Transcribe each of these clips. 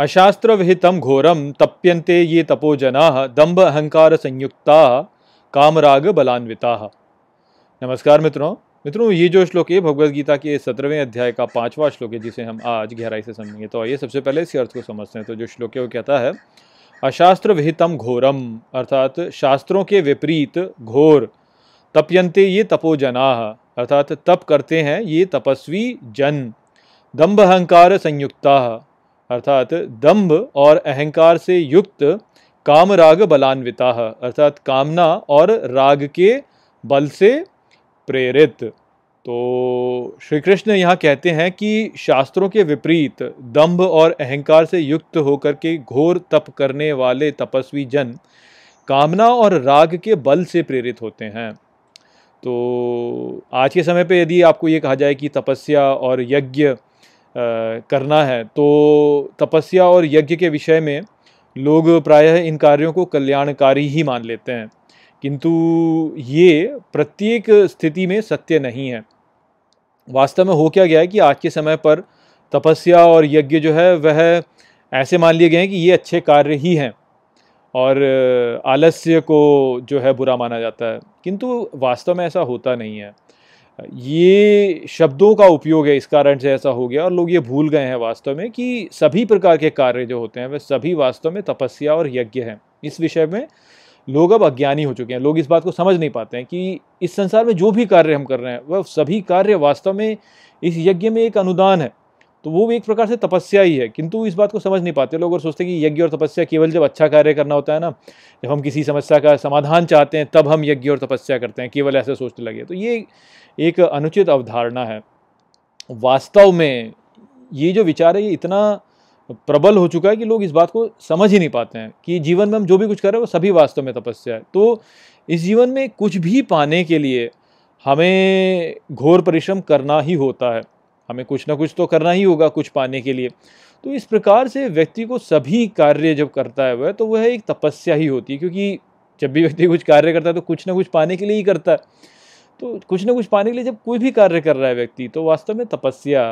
अशास्त्र विहितम घोरम तप्यन्ते ये तपोजना दम्भ अहंकार संयुक्ता कामराग बलान्विता नमस्कार मित्रों मित्रों ये जो श्लोक है भगवद गीता के सत्रहवें अध्याय का पांचवा श्लोक है जिसे हम आज गहराई से समझेंगे तो आइए सबसे पहले इसी अर्थ को समझते हैं तो जो श्लोक है वो कहता है अशास्त्र विहितम घोरम अर्थात शास्त्रों के विपरीत घोर तप्यंते ये तपोजना अर्थात तप करते हैं ये तपस्वी जन दम्भ अहंकार संयुक्ता अर्थात दम्भ और अहंकार से युक्त कामराग बलान्विता अर्थात कामना और राग के बल से प्रेरित तो श्री कृष्ण यहाँ कहते हैं कि शास्त्रों के विपरीत दंभ और अहंकार से युक्त होकर के घोर तप करने वाले तपस्वी जन कामना और राग के बल से प्रेरित होते हैं तो आज के समय पे यदि आपको ये कहा जाए कि तपस्या और यज्ञ करना है तो तपस्या और यज्ञ के विषय में लोग प्रायः इन कार्यों को कल्याणकारी ही मान लेते हैं किंतु ये प्रत्येक स्थिति में सत्य नहीं है वास्तव में हो क्या गया है कि आज के समय पर तपस्या और यज्ञ जो है वह ऐसे मान लिए गए हैं कि ये अच्छे कार्य ही हैं और आलस्य को जो है बुरा माना जाता है किंतु वास्तव में ऐसा होता नहीं है ये शब्दों का उपयोग है इस कारण से ऐसा हो गया और लोग ये भूल गए हैं वास्तव में कि सभी प्रकार के कार्य जो होते हैं वे सभी वास्तव में तपस्या और यज्ञ हैं इस विषय में लोग अब अज्ञानी हो चुके हैं लोग इस बात को समझ नहीं पाते हैं कि इस संसार में जो भी कार्य हम कर रहे हैं वह सभी कार्य वास्तव में इस यज्ञ में एक अनुदान है तो वो भी एक प्रकार से तपस्या ही है किंतु इस बात को समझ नहीं पाते लोग और सोचते हैं कि यज्ञ और तपस्या केवल जब अच्छा कार्य करना होता है ना जब हम किसी समस्या का समाधान चाहते हैं तब हम यज्ञ और तपस्या करते हैं केवल ऐसे सोचने लगे तो ये एक अनुचित अवधारणा है वास्तव में ये जो विचार है ये इतना प्रबल हो चुका है कि लोग इस बात को समझ ही नहीं पाते हैं कि जीवन में हम जो भी कुछ कर रहे हैं वो सभी वास्तव में तपस्या है तो इस जीवन में कुछ भी पाने के लिए हमें घोर परिश्रम करना ही होता है हमें कुछ ना कुछ तो करना ही होगा कुछ पाने के लिए तो इस प्रकार से व्यक्ति को सभी कार्य जब करता है वह तो वह एक तपस्या ही होती है क्योंकि जब भी व्यक्ति कुछ कार्य करता है तो कुछ ना कुछ पाने के लिए ही करता है तो कुछ ना कुछ पाने के लिए जब कोई भी कार्य कर रहा है व्यक्ति तो वास्तव में तपस्या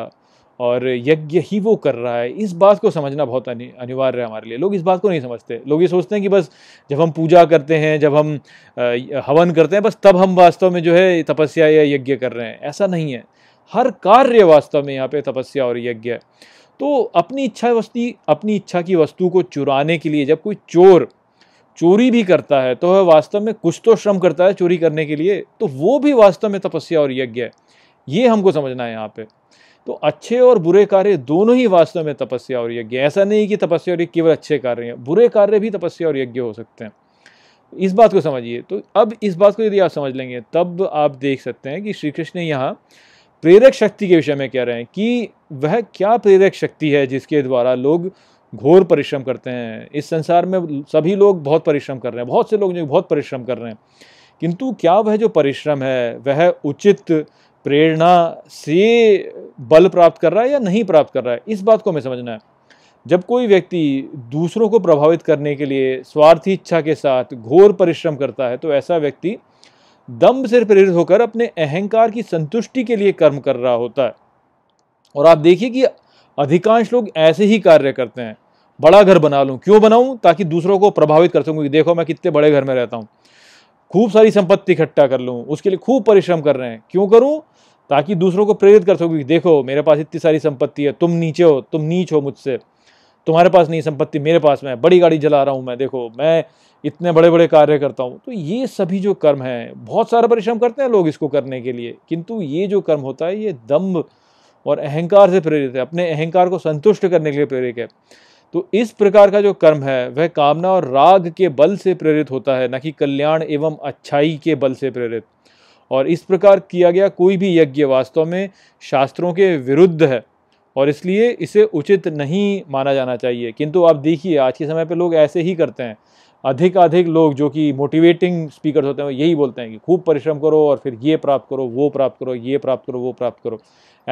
और यज्ञ ही वो कर रहा है इस बात को समझना बहुत अनिवार्य है हमारे लिए लोग इस बात को नहीं समझते लोग ये सोचते हैं कि बस जब हम पूजा करते हैं जब हम हवन करते हैं बस तब हम वास्तव में जो है तपस्या या यज्ञ कर रहे हैं ऐसा नहीं है हर कार्य वास्तव में यहाँ पे तपस्या और यज्ञ है तो अपनी इच्छा वस्ती अपनी इच्छा की वस्तु को चुराने के लिए जब कोई चोर चोरी भी करता है तो वह वास्तव में कुछ तो श्रम करता है चोरी करने के लिए तो वो भी वास्तव में तपस्या और यज्ञ है ये हमको समझना है यहाँ पे तो अच्छे और बुरे कार्य दोनों ही वास्तव में तपस्या और यज्ञ ऐसा नहीं कि तपस्या और यज्ञ केवल अच्छे कार्य हैं बुरे कार्य भी तपस्या और यज्ञ हो सकते हैं इस बात को समझिए तो अब इस बात को यदि आप समझ लेंगे तब आप देख सकते हैं कि श्री कृष्ण यहाँ प्रेरक शक्ति के विषय में कह रहे हैं कि वह क्या प्रेरक शक्ति है जिसके द्वारा लोग घोर परिश्रम करते हैं इस संसार में सभी लोग बहुत परिश्रम कर रहे हैं बहुत से लोग जो बहुत परिश्रम कर रहे हैं किंतु क्या वह जो परिश्रम है वह उचित प्रेरणा से बल प्राप्त कर रहा है या नहीं प्राप्त कर रहा है इस बात को हमें समझना है जब कोई व्यक्ति दूसरों को प्रभावित करने के लिए स्वार्थी इच्छा के साथ घोर परिश्रम करता है तो ऐसा व्यक्ति दम्भ से प्रेरित होकर अपने अहंकार की संतुष्टि के लिए कर्म कर रहा होता है और आप देखिए कि अधिकांश लोग ऐसे ही कार्य करते हैं बड़ा घर बना लूँ क्यों बनाऊँ ताकि दूसरों को प्रभावित कर सकूँ कि देखो मैं कितने बड़े घर में रहता हूँ खूब सारी संपत्ति इकट्ठा कर लूँ उसके लिए खूब परिश्रम कर रहे हैं क्यों करूँ ताकि दूसरों को प्रेरित कर सकूँ कि देखो मेरे पास इतनी सारी संपत्ति है तुम नीचे हो तुम नीच हो मुझसे तुम्हारे पास नहीं संपत्ति मेरे पास में बड़ी गाड़ी जला रहा हूँ मैं देखो मैं इतने बड़े बड़े कार्य करता हूँ तो ये सभी जो कर्म हैं बहुत सारा परिश्रम करते हैं लोग इसको करने के लिए किंतु ये जो कर्म होता है ये दम्भ और अहंकार से प्रेरित है अपने अहंकार को संतुष्ट करने के लिए प्रेरित है तो इस प्रकार का जो कर्म है वह कामना और राग के बल से प्रेरित होता है न कि कल्याण एवं अच्छाई के बल से प्रेरित और इस प्रकार किया गया कोई भी यज्ञ वास्तव में शास्त्रों के विरुद्ध है और इसलिए इसे उचित नहीं माना जाना चाहिए किंतु आप देखिए आज के समय पे लोग ऐसे ही करते हैं अधिक अधिक लोग जो कि मोटिवेटिंग स्पीकर होते हैं वो यही बोलते हैं कि खूब परिश्रम करो और फिर ये प्राप्त करो वो प्राप्त करो ये प्राप्त करो वो प्राप्त करो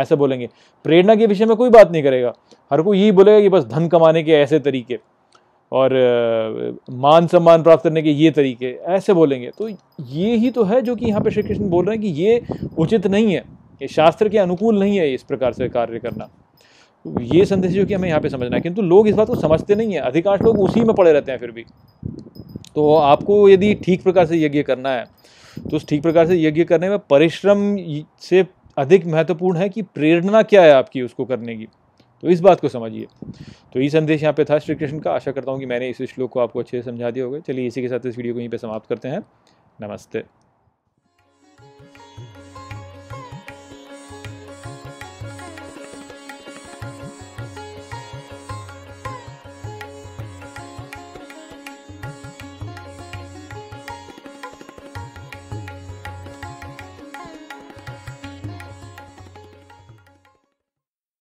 ऐसे बोलेंगे प्रेरणा के विषय में कोई बात नहीं करेगा हर कोई यही बोलेगा कि बस धन कमाने के ऐसे तरीके और मान सम्मान प्राप्त करने के ये तरीके ऐसे बोलेंगे तो ये ही तो है जो कि यहाँ पर श्री कृष्ण बोल रहे हैं कि ये उचित नहीं है ये शास्त्र के अनुकूल नहीं है इस प्रकार से कार्य करना ये संदेश जो कि हमें यहाँ पे समझना है किंतु लोग इस बात को समझते नहीं है अधिकांश लोग उसी में पड़े रहते हैं फिर भी तो आपको यदि ठीक प्रकार से यज्ञ करना है तो उस ठीक प्रकार से यज्ञ करने में परिश्रम से अधिक महत्वपूर्ण है कि प्रेरणा क्या है आपकी उसको करने की तो इस बात को समझिए तो ये संदेश यहाँ पे था श्री कृष्ण का आशा करता हूँ कि मैंने इस श्लोक को आपको अच्छे से समझा दिया होगा चलिए इसी के साथ इस वीडियो को यहीं पे समाप्त करते हैं नमस्ते